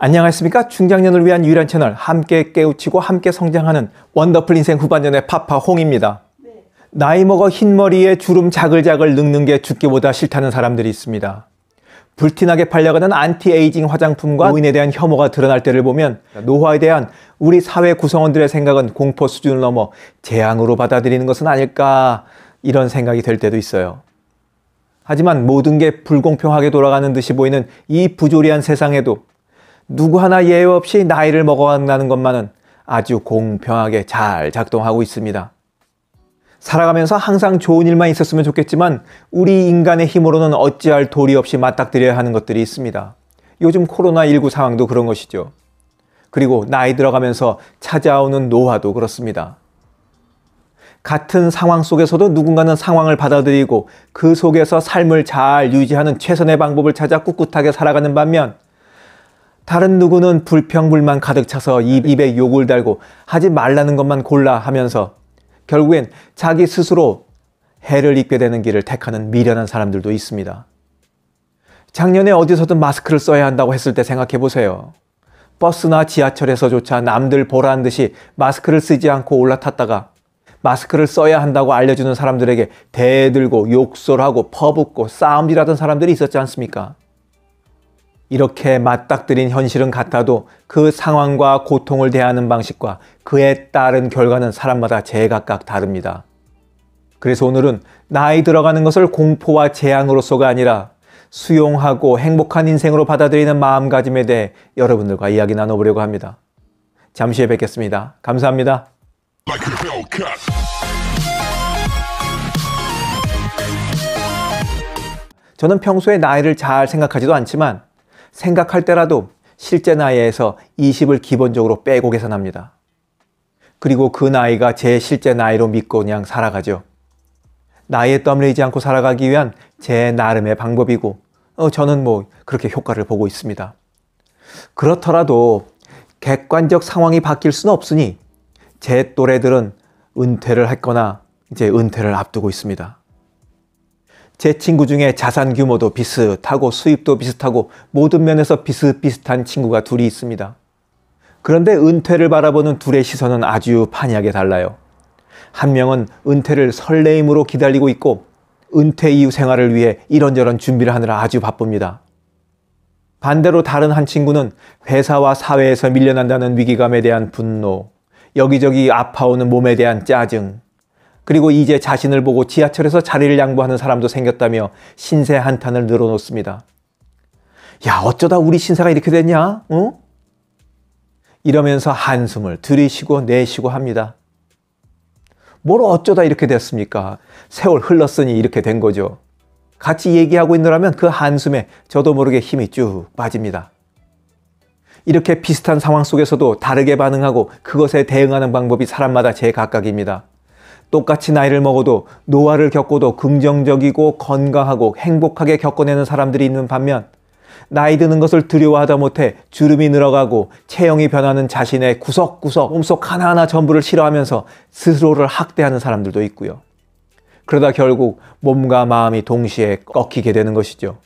안녕하십니까? 중장년을 위한 유일한 채널 함께 깨우치고 함께 성장하는 원더풀 인생 후반전의 파파 홍입니다. 네. 나이 먹어 흰머리에 주름 자글자글 늙는 게 죽기보다 싫다는 사람들이 있습니다. 불티나게 팔려가는 안티에이징 화장품과 노인에 대한 혐오가 드러날 때를 보면 노화에 대한 우리 사회 구성원들의 생각은 공포 수준을 넘어 재앙으로 받아들이는 것은 아닐까 이런 생각이 될 때도 있어요. 하지만 모든 게 불공평하게 돌아가는 듯이 보이는 이 부조리한 세상에도 누구 하나 예외 없이 나이를 먹어간다는 것만은 아주 공평하게 잘 작동하고 있습니다. 살아가면서 항상 좋은 일만 있었으면 좋겠지만 우리 인간의 힘으로는 어찌할 도리 없이 맞닥뜨려야 하는 것들이 있습니다. 요즘 코로나19 상황도 그런 것이죠. 그리고 나이 들어가면서 찾아오는 노화도 그렇습니다. 같은 상황 속에서도 누군가는 상황을 받아들이고 그 속에서 삶을 잘 유지하는 최선의 방법을 찾아 꿋꿋하게 살아가는 반면 다른 누구는 불평불만 가득 차서 네. 입에 욕을 달고 하지 말라는 것만 골라 하면서 결국엔 자기 스스로 해를 입게 되는 길을 택하는 미련한 사람들도 있습니다. 작년에 어디서든 마스크를 써야 한다고 했을 때 생각해 보세요. 버스나 지하철에서조차 남들 보라는 듯이 마스크를 쓰지 않고 올라탔다가 마스크를 써야 한다고 알려주는 사람들에게 대들고 욕설하고 퍼붓고 싸움질하던 사람들이 있었지 않습니까? 이렇게 맞닥뜨린 현실은 같아도 그 상황과 고통을 대하는 방식과 그에 따른 결과는 사람마다 제각각 다릅니다. 그래서 오늘은 나이 들어가는 것을 공포와 재앙으로서가 아니라 수용하고 행복한 인생으로 받아들이는 마음가짐에 대해 여러분들과 이야기 나눠보려고 합니다. 잠시 후에 뵙겠습니다. 감사합니다. 저는 평소에 나이를 잘 생각하지도 않지만 생각할 때라도 실제 나이에서 20을 기본적으로 빼고 계산합니다. 그리고 그 나이가 제 실제 나이로 믿고 그냥 살아가죠. 나이에 떠밀리지 않고 살아가기 위한 제 나름의 방법이고 어, 저는 뭐 그렇게 효과를 보고 있습니다. 그렇더라도 객관적 상황이 바뀔 수는 없으니 제 또래들은 은퇴를 했거나 이제 은퇴를 앞두고 있습니다. 제 친구 중에 자산 규모도 비슷하고 수입도 비슷하고 모든 면에서 비슷비슷한 친구가 둘이 있습니다. 그런데 은퇴를 바라보는 둘의 시선은 아주 판이하게 달라요. 한 명은 은퇴를 설레임으로 기다리고 있고 은퇴 이후 생활을 위해 이런저런 준비를 하느라 아주 바쁩니다. 반대로 다른 한 친구는 회사와 사회에서 밀려난다는 위기감에 대한 분노, 여기저기 아파오는 몸에 대한 짜증, 그리고 이제 자신을 보고 지하철에서 자리를 양보하는 사람도 생겼다며 신세 한탄을 늘어놓습니다. 야, 어쩌다 우리 신사가 이렇게 됐냐? 어? 이러면서 한숨을 들이쉬고 내쉬고 합니다. 뭘 어쩌다 이렇게 됐습니까? 세월 흘렀으니 이렇게 된 거죠. 같이 얘기하고 있느라면 그 한숨에 저도 모르게 힘이 쭉 빠집니다. 이렇게 비슷한 상황 속에서도 다르게 반응하고 그것에 대응하는 방법이 사람마다 제 각각입니다. 똑같이 나이를 먹어도 노화를 겪고도 긍정적이고 건강하고 행복하게 겪어내는 사람들이 있는 반면 나이 드는 것을 두려워하다 못해 주름이 늘어가고 체형이 변하는 자신의 구석구석 몸속 하나하나 전부를 싫어하면서 스스로를 학대하는 사람들도 있고요. 그러다 결국 몸과 마음이 동시에 꺾이게 되는 것이죠.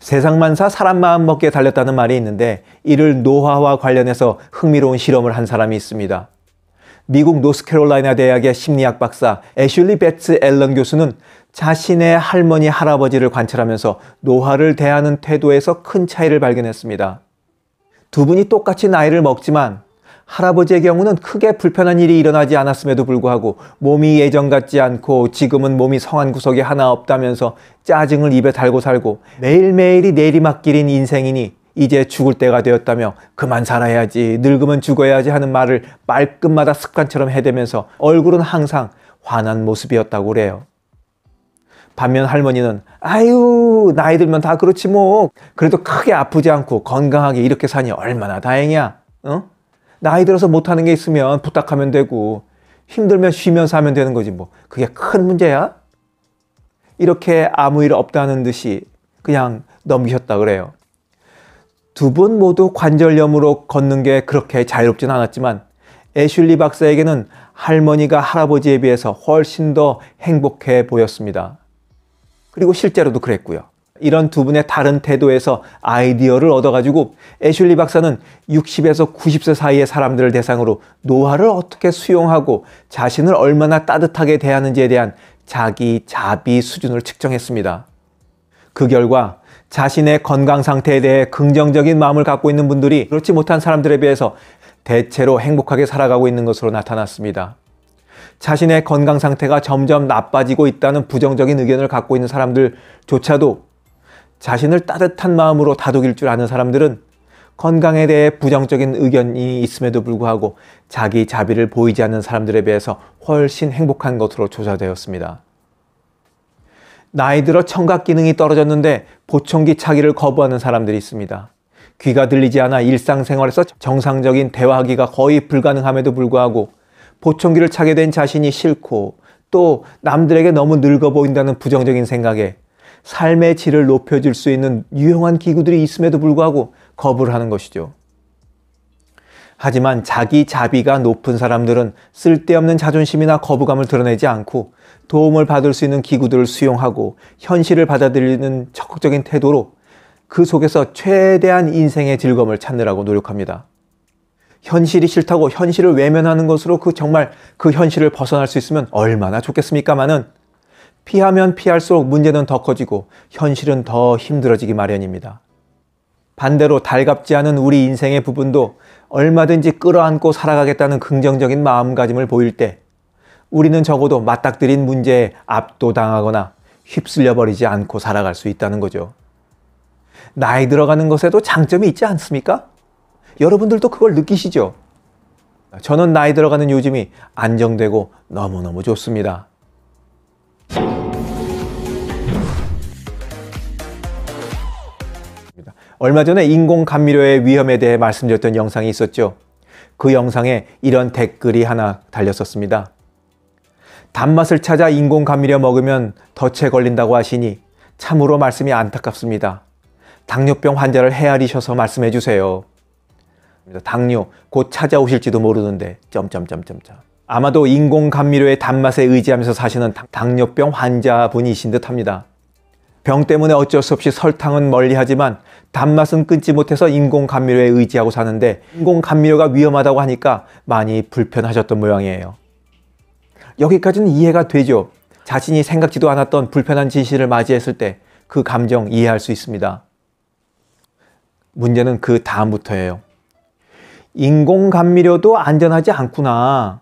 세상만사 사람 마음 먹기에 달렸다는 말이 있는데 이를 노화와 관련해서 흥미로운 실험을 한 사람이 있습니다. 미국 노스캐롤라이나 대학의 심리학 박사 애슐리 베츠 앨런 교수는 자신의 할머니, 할아버지를 관찰하면서 노화를 대하는 태도에서 큰 차이를 발견했습니다. 두 분이 똑같이 나이를 먹지만 할아버지의 경우는 크게 불편한 일이 일어나지 않았음에도 불구하고 몸이 예전 같지 않고 지금은 몸이 성한 구석이 하나 없다면서 짜증을 입에 달고 살고 매일매일이 내리막길인 인생이니 이제 죽을 때가 되었다며 그만 살아야지 늙으면 죽어야지 하는 말을 말끝마다 습관처럼 해대면서 얼굴은 항상 화난 모습이었다고 그래요. 반면 할머니는 아유 나이 들면 다 그렇지 뭐 그래도 크게 아프지 않고 건강하게 이렇게 사니 얼마나 다행이야. 어? 나이 들어서 못하는 게 있으면 부탁하면 되고 힘들면 쉬면서 하면 되는 거지 뭐 그게 큰 문제야? 이렇게 아무 일 없다는 듯이 그냥 넘기셨다 그래요. 두분 모두 관절염으로 걷는 게 그렇게 자유롭진 않았지만 애슐리 박사에게는 할머니가 할아버지에 비해서 훨씬 더 행복해 보였습니다. 그리고 실제로도 그랬고요. 이런 두 분의 다른 태도에서 아이디어를 얻어가지고 애슐리 박사는 60에서 90세 사이의 사람들을 대상으로 노화를 어떻게 수용하고 자신을 얼마나 따뜻하게 대하는지에 대한 자기 자비 수준을 측정했습니다. 그 결과 자신의 건강 상태에 대해 긍정적인 마음을 갖고 있는 분들이 그렇지 못한 사람들에 비해서 대체로 행복하게 살아가고 있는 것으로 나타났습니다. 자신의 건강 상태가 점점 나빠지고 있다는 부정적인 의견을 갖고 있는 사람들조차도 자신을 따뜻한 마음으로 다독일 줄 아는 사람들은 건강에 대해 부정적인 의견이 있음에도 불구하고 자기 자비를 보이지 않는 사람들에 비해서 훨씬 행복한 것으로 조사되었습니다. 나이 들어 청각 기능이 떨어졌는데 보청기 차기를 거부하는 사람들이 있습니다. 귀가 들리지 않아 일상생활에서 정상적인 대화하기가 거의 불가능함에도 불구하고 보청기를 차게 된 자신이 싫고 또 남들에게 너무 늙어 보인다는 부정적인 생각에 삶의 질을 높여줄 수 있는 유용한 기구들이 있음에도 불구하고 거부를 하는 것이죠. 하지만 자기 자비가 높은 사람들은 쓸데없는 자존심이나 거부감을 드러내지 않고 도움을 받을 수 있는 기구들을 수용하고 현실을 받아들이는 적극적인 태도로 그 속에서 최대한 인생의 즐거움을 찾느라고 노력합니다. 현실이 싫다고 현실을 외면하는 것으로 그 정말 그 현실을 벗어날 수 있으면 얼마나 좋겠습니까마는 피하면 피할수록 문제는 더 커지고 현실은 더 힘들어지기 마련입니다. 반대로 달갑지 않은 우리 인생의 부분도 얼마든지 끌어안고 살아가겠다는 긍정적인 마음가짐을 보일 때 우리는 적어도 맞닥뜨린 문제에 압도당하거나 휩쓸려 버리지 않고 살아갈 수 있다는 거죠. 나이 들어가는 것에도 장점이 있지 않습니까? 여러분들도 그걸 느끼시죠? 저는 나이 들어가는 요즘이 안정되고 너무너무 좋습니다. 얼마 전에 인공 감미료의 위험에 대해 말씀드렸던 영상이 있었죠. 그 영상에 이런 댓글이 하나 달렸었습니다. 단맛을 찾아 인공 감미료 먹으면 덫에 걸린다고 하시니 참으로 말씀이 안타깝습니다. 당뇨병 환자를 헤아리셔서 말씀해 주세요. 당뇨 곧 찾아오실지도 모르는데 점점점점점. 아마도 인공 감미료의 단맛에 의지하면서 사시는 당뇨병 환자분이신 듯합니다. 병 때문에 어쩔 수 없이 설탕은 멀리하지만 단맛은 끊지 못해서 인공 감미료에 의지하고 사는데 인공 감미료가 위험하다고 하니까 많이 불편하셨던 모양이에요. 여기까지는 이해가 되죠. 자신이 생각지도 않았던 불편한 진실을 맞이했을 때 그 감정 이해할 수 있습니다. 문제는 그 다음부터예요. 인공 감미료도 안전하지 않구나.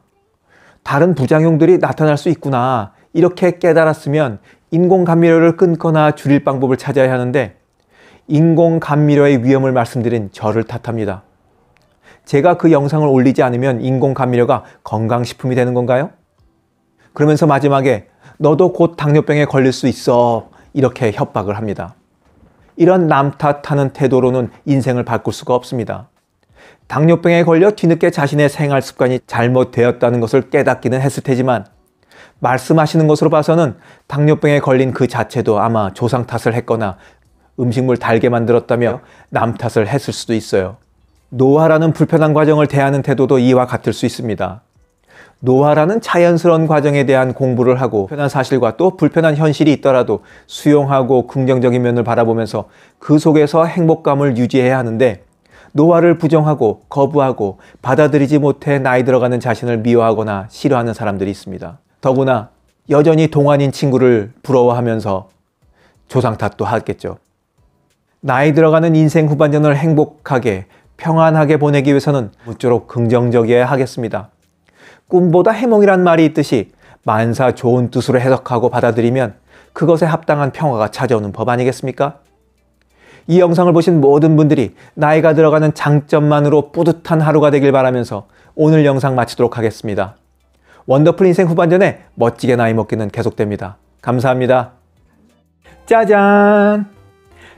다른 부작용들이 나타날 수 있구나. 이렇게 깨달았으면 인공 감미료를 끊거나 줄일 방법을 찾아야 하는데 인공 감미료의 위험을 말씀드린 저를 탓합니다. 제가 그 영상을 올리지 않으면 인공 감미료가 건강식품이 되는 건가요? 그러면서 마지막에 너도 곧 당뇨병에 걸릴 수 있어. 이렇게 협박을 합니다. 이런 남 탓하는 태도로는 인생을 바꿀 수가 없습니다. 당뇨병에 걸려 뒤늦게 자신의 생활 습관이 잘못되었다는 것을 깨닫기는 했을 테지만 말씀하시는 것으로 봐서는 당뇨병에 걸린 그 자체도 아마 조상 탓을 했거나 음식물 달게 만들었다며 남 탓을 했을 수도 있어요. 노화라는 불편한 과정을 대하는 태도도 이와 같을 수 있습니다. 노화라는 자연스러운 과정에 대한 공부를 하고 편한 사실과 또 불편한 현실이 있더라도 수용하고 긍정적인 면을 바라보면서 그 속에서 행복감을 유지해야 하는데 노화를 부정하고 거부하고 받아들이지 못해 나이 들어가는 자신을 미워하거나 싫어하는 사람들이 있습니다. 더구나 여전히 동안인 친구를 부러워하면서 조상 탓도 하겠죠. 나이 들어가는 인생 후반전을 행복하게, 평안하게 보내기 위해서는 무쪼록 긍정적이어야 하겠습니다. 꿈보다 해몽이란 말이 있듯이 만사 좋은 뜻으로 해석하고 받아들이면 그것에 합당한 평화가 찾아오는 법 아니겠습니까? 이 영상을 보신 모든 분들이 나이가 들어가는 장점만으로 뿌듯한 하루가 되길 바라면서 오늘 영상 마치도록 하겠습니다. 원더풀 인생 후반전에 멋지게 나이 먹기는 계속됩니다. 감사합니다. 짜잔!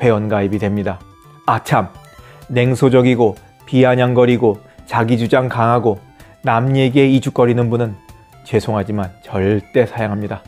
회원가입이 됩니다. 아참! 냉소적이고 비아냥거리고 자기주장 강하고 남 얘기에 이죽거리는 분은 죄송하지만 절대 사양합니다.